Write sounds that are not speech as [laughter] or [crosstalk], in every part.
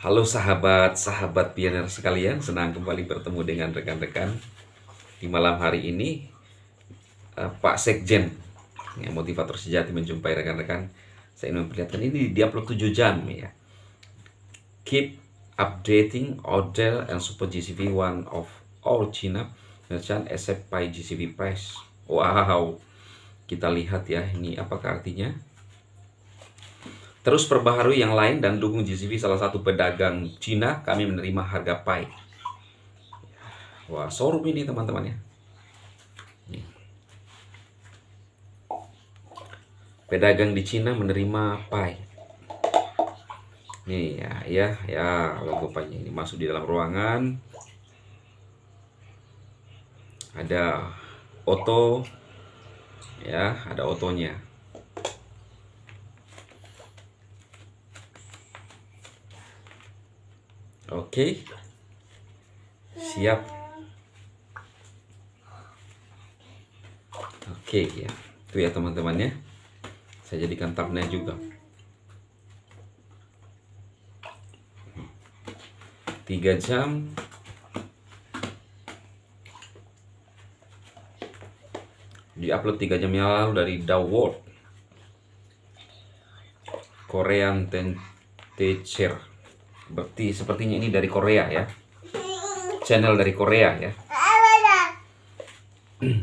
Halo sahabat-sahabat pioner sekalian, senang kembali bertemu dengan rekan-rekan di malam hari ini. Eh, Pak Sekjen, yang motivator sejati menjumpai rekan-rekan. Saya ingin memperlihatkan ini di upload 7 jam ya. Keep updating order and support GCV one of all China merchant except by GCV price. Wow, kita lihat ya ini apakah artinya Terus perbaharui yang lain dan dukung JCV salah satu pedagang Cina kami menerima harga pie. Wah, sorum ini teman-teman ya. Pedagang di Cina menerima pie. Nih ya, ya, ya logo pai ini masuk di dalam ruangan. Ada Oto ya, ada otonya. Oke. Siap. Oke ya. Itu ya teman-temannya. Saya jadikan thumbnail juga. Tiga jam di upload tiga jam yang lalu dari The Korean Ten Teacher Berarti sepertinya ini dari Korea ya. Channel dari Korea ya. [clears throat]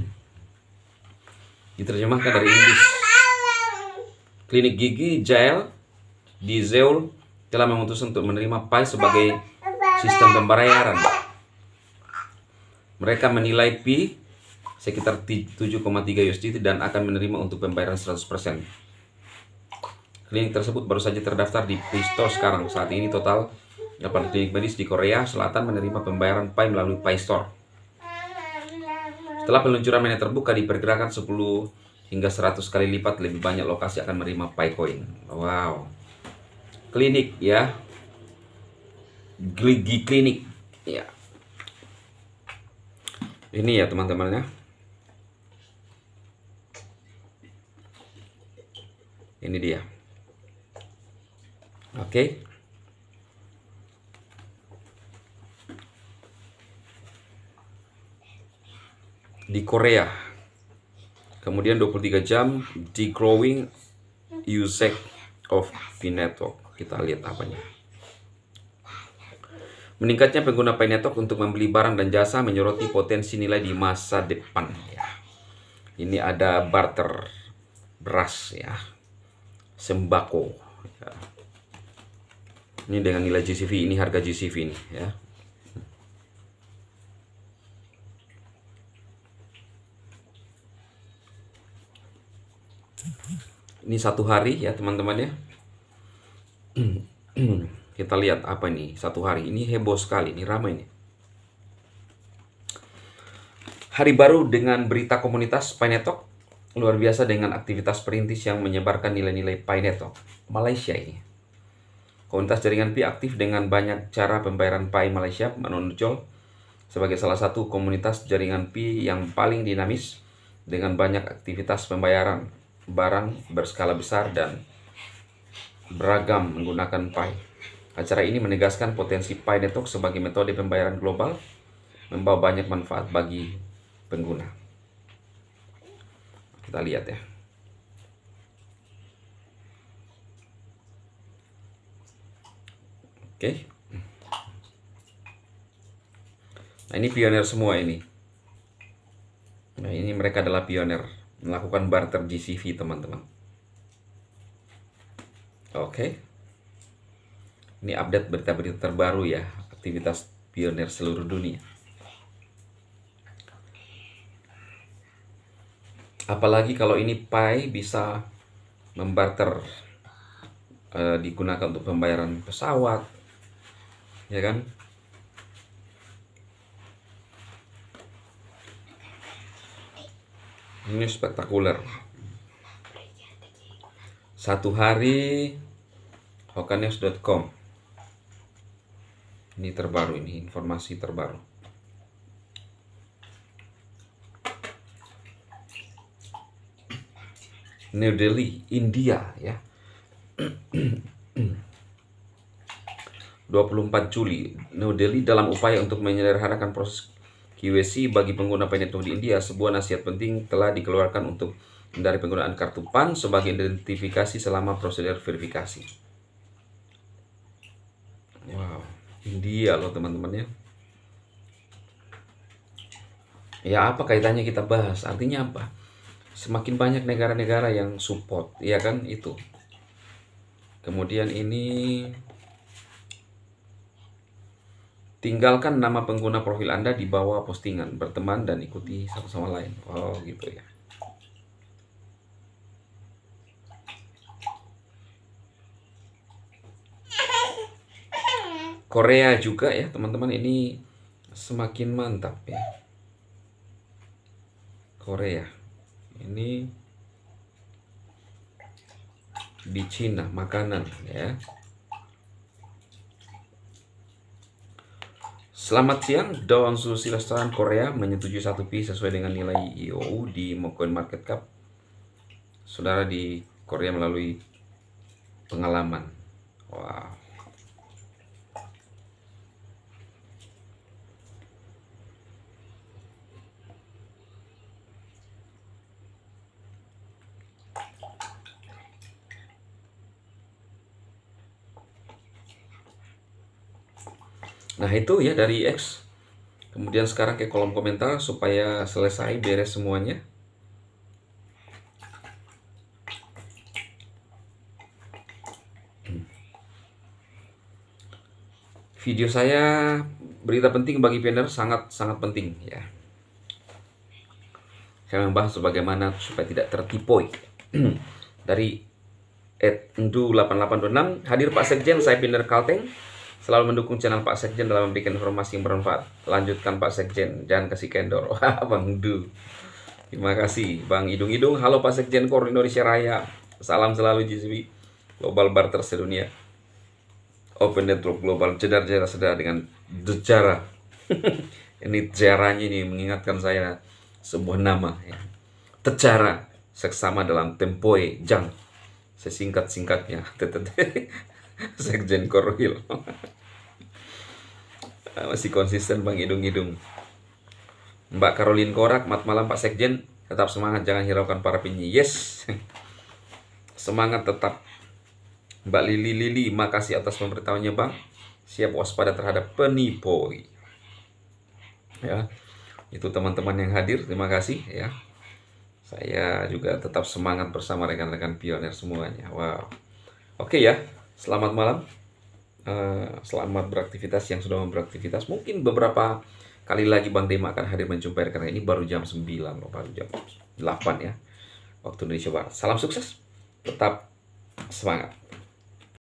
Diterjemahkan dari Inggris. Klinik gigi Jael di Seoul telah memutuskan untuk menerima PAI sebagai sistem pembayaran. Mereka menilai Pi sekitar 7,3 USD dan akan menerima untuk pembayaran 100%. Klinik tersebut baru saja terdaftar di Pisto sekarang. Saat ini total 8 klinik medis di Korea Selatan menerima pembayaran Pay melalui Store. Setelah peluncuran mania terbuka diperkirakan 10 hingga 100 kali lipat lebih banyak lokasi akan menerima Paycoin. Coin. Wow. Klinik ya. Gigi klinik. Ya. Ini ya teman temannya Ini dia oke okay. di Korea kemudian 23 jam di growing usage of Pinetok. kita lihat apanya meningkatnya pengguna Pinetok untuk membeli barang dan jasa menyoroti potensi nilai di masa depan ya ini ada barter beras ya sembako ya ini dengan nilai GCV ini harga GCV ini ya ini satu hari ya teman-teman ya [clears throat] kita lihat apa nih satu hari ini heboh sekali ini ramai nih hari baru dengan berita komunitas Pinetok luar biasa dengan aktivitas perintis yang menyebarkan nilai-nilai Pinetok Malaysia ini Komunitas jaringan Pi aktif dengan banyak cara pembayaran Pi Malaysia menonjol sebagai salah satu komunitas jaringan Pi yang paling dinamis dengan banyak aktivitas pembayaran barang berskala besar dan beragam menggunakan Pi. Acara ini menegaskan potensi Pi Network sebagai metode pembayaran global membawa banyak manfaat bagi pengguna. Kita lihat ya. Oke. Okay. Nah, ini pioner semua ini. Nah, ini mereka adalah pioner melakukan barter GCV, teman-teman. Oke. Okay. Ini update berita-berita terbaru ya, aktivitas pioner seluruh dunia. Apalagi kalau ini Pi bisa membarter eh, digunakan untuk pembayaran pesawat, ya kan ini spektakuler satu hari hokanews.com ini terbaru ini informasi terbaru New Delhi India ya [clears throat] hmm. 24 Juli, New Delhi dalam upaya untuk menyederhanakan proses KYC bagi pengguna penyetuh di India, sebuah nasihat penting telah dikeluarkan untuk dari penggunaan kartu PAN sebagai identifikasi selama prosedur verifikasi. Wow, India loh teman-temannya. Ya apa kaitannya kita bahas? Artinya apa? Semakin banyak negara-negara yang support, ya kan itu. Kemudian ini Tinggalkan nama pengguna profil Anda di bawah postingan, berteman dan ikuti satu sama lain. Oh, gitu ya. Korea juga ya, teman-teman ini semakin mantap ya. Korea. Ini di Cina makanan ya. Selamat siang, Dow Jones Saham Korea menyetujui satu pi sesuai dengan nilai IOU e di Mokoin Market Cap. Saudara di Korea melalui pengalaman. Wow. Nah itu ya dari X. Kemudian sekarang ke kolom komentar supaya selesai beres semuanya. Video saya berita penting bagi pioneer sangat sangat penting ya. Saya membahas bagaimana supaya tidak tertipoi. [clears throat] dari Ed 8826 hadir Pak Sekjen saya Pioneer Kalteng selalu mendukung channel Pak Sekjen dalam memberikan informasi yang bermanfaat. Lanjutkan Pak Sekjen, jangan kasih kendor. [laughs] Bang Du. Terima kasih, Bang Idung Idung. Halo Pak Sekjen Kor Indonesia Raya. Salam selalu JCB Global Barter Sedunia. Open Network Global. Jedar cedar sedar dengan sejarah. [laughs] ini jaranya ini mengingatkan saya sebuah nama. Ya. Tejara. Seksama dalam tempoe jang. Sesingkat-singkatnya. [laughs] [laughs] Sekjen Korwil ah, masih konsisten bang hidung-hidung Mbak Karolin Korak mat malam Pak Sekjen tetap semangat jangan hiraukan para penyi yes [laughs] semangat tetap Mbak Lili Lili makasih atas pemberitahuannya bang siap waspada terhadap penipu ya itu teman-teman yang hadir terima kasih ya saya juga tetap semangat bersama rekan-rekan pioner semuanya wow oke ya selamat malam. Uh, selamat beraktivitas yang sudah beraktivitas. Mungkin beberapa kali lagi Bang Dema akan hadir menjumpai karena ini baru jam 9 loh, baru jam 8 ya. Waktu Indonesia Barat. Salam sukses. Tetap semangat.